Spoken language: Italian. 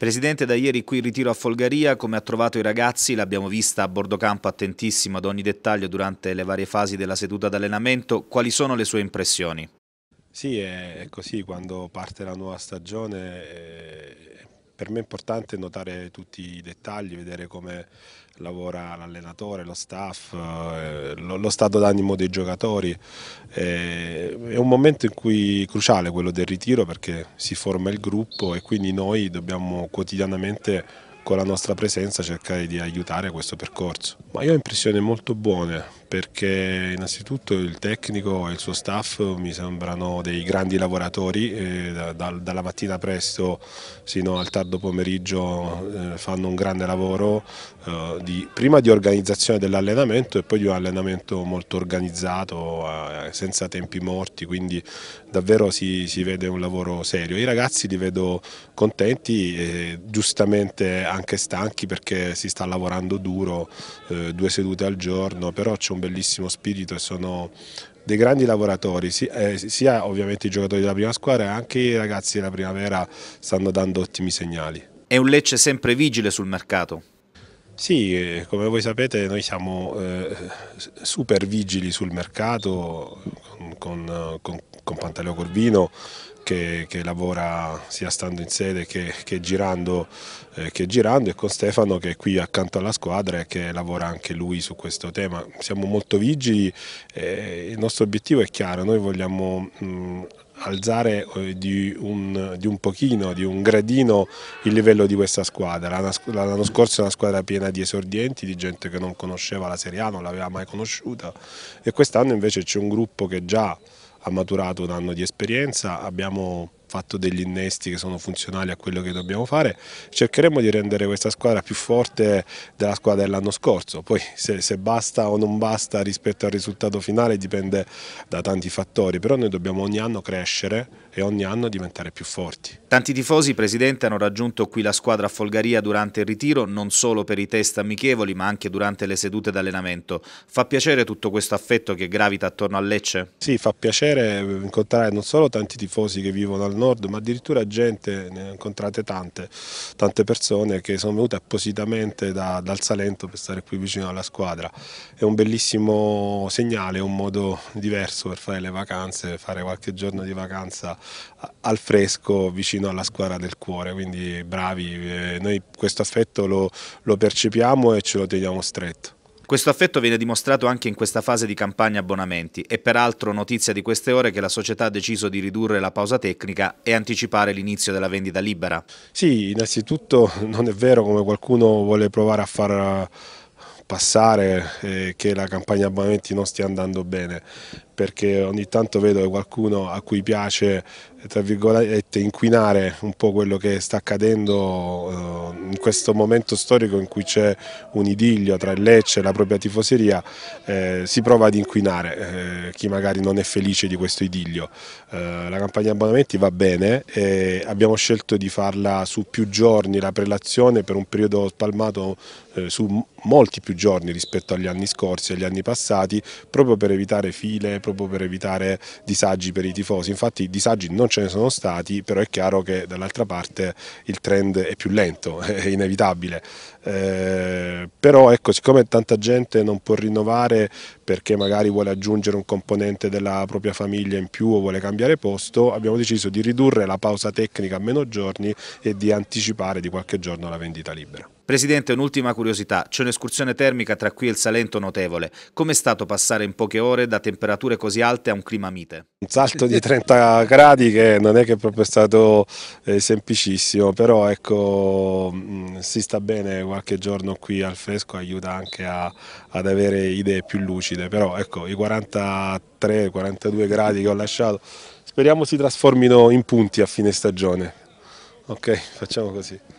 Presidente, da ieri qui ritiro a Folgaria, come ha trovato i ragazzi? L'abbiamo vista a bordo campo attentissimo ad ogni dettaglio durante le varie fasi della seduta d'allenamento. Quali sono le sue impressioni? Sì, è così, quando parte la nuova stagione eh, per me è importante notare tutti i dettagli, vedere come lavora l'allenatore, lo staff, eh, lo, lo, stato d'animo dei giocatori. Eh, è un momento in cui cruciale quello del ritiro perché si forma il gruppo e quindi noi dobbiamo quotidianamente con la nostra presenza cercare di aiutare questo percorso. Ma io ho impressioni molto buone perché innanzitutto il tecnico e il suo staff mi sembrano dei grandi lavoratori, eh, da, dalla mattina presto sino al tardo pomeriggio eh, fanno un grande lavoro eh, di, prima di organizzazione dell'allenamento e poi di un allenamento molto organizzato, eh, senza tempi morti, quindi davvero si, si, vede un lavoro serio. I ragazzi li vedo contenti e giustamente anche stanchi perché si sta lavorando duro eh, eh, due sedute al giorno, però c'è un bellissimo spirito e sono dei grandi lavoratori, eh, sia ovviamente i giocatori della prima squadra, anche i ragazzi della primavera stanno dando ottimi segnali. È un Lecce sempre vigile sul mercato? Sì, eh, come voi sapete noi siamo eh, super vigili sul mercato con, con, con Pantaleo Corvino che, che, lavora sia stando in sede che, che, girando, eh, che, girando, e con Stefano che è qui accanto alla squadra e che lavora anche lui su questo tema. Siamo molto vigili, eh, il nostro obiettivo è chiaro, noi vogliamo... Mh, mm, alzare eh, di un, di un, pochino, di un gradino il livello di questa squadra. L'anno scorso è una squadra piena di esordienti, di gente che non conosceva la Serie A, non l'aveva mai conosciuta e quest'anno invece c'è un gruppo che già ha maturato un anno di esperienza, abbiamo fatto degli innesti che sono funzionali a quello che dobbiamo fare, cercheremo di rendere questa squadra più forte della squadra dell'anno scorso, poi se, se basta o non basta rispetto al risultato finale dipende da tanti fattori, però noi dobbiamo ogni anno crescere e ogni anno diventare più forti. Tanti tifosi, Presidente, hanno raggiunto qui la squadra a Folgaria durante il ritiro, non solo per i test amichevoli ma anche durante le sedute d'allenamento. Fa piacere tutto questo affetto che gravita attorno a Lecce? Sì, fa piacere incontrare non solo tanti tifosi che vivono al nord, ma addirittura gente, ne ho incontrate tante, tante persone che sono venute appositamente da, dal Salento per stare qui vicino alla squadra. È un bellissimo segnale, un modo diverso per fare le vacanze, fare qualche giorno di vacanza al fresco vicino alla squadra del cuore, quindi bravi, eh, noi questo affetto lo, lo percepiamo e ce lo teniamo stretto. Questo affetto viene dimostrato anche in questa fase di campagna abbonamenti e peraltro notizia di queste ore che la società ha deciso di ridurre la pausa tecnica e anticipare l'inizio della vendita libera. Sì, innanzitutto non è vero come qualcuno vuole provare a far passare eh, che la campagna abbonamenti non stia andando bene perché ogni tanto vedo qualcuno a cui piace tra virgolette, inquinare un po' quello che sta accadendo eh, in questo momento storico in cui c'è un idillio tra il Lecce e la propria tifoseria, eh, si prova ad inquinare eh, chi magari non è felice di questo idillio. Eh, la campagna abbonamenti va bene, e abbiamo scelto di farla su più giorni, la prelazione per un periodo spalmato eh, su molti più giorni rispetto agli anni scorsi, agli anni passati, proprio per evitare file, proprio per evitare disagi per i tifosi. Infatti disagi non ce ne sono stati, però è chiaro che dall'altra parte il trend è più lento, è inevitabile. Eh, però ecco, siccome tanta gente non può rinnovare perché magari vuole aggiungere un componente della propria famiglia in più o vuole cambiare posto, abbiamo deciso di ridurre la pausa tecnica a meno giorni e di anticipare di qualche giorno la vendita libera. Presidente, un'ultima curiosità. C'è un'escursione termica tra qui e il Salento notevole. Com'è stato passare in poche ore da temperature così alte a un clima mite? Un salto di 30 gradi che non è che è proprio stato eh, semplicissimo, però ecco, mh, mm, si sta bene qualche giorno qui al fresco, aiuta anche a, ad avere idee più lucide, però ecco, i 43-42 gradi che ho lasciato speriamo si trasformino in punti a fine stagione. Ok, facciamo così.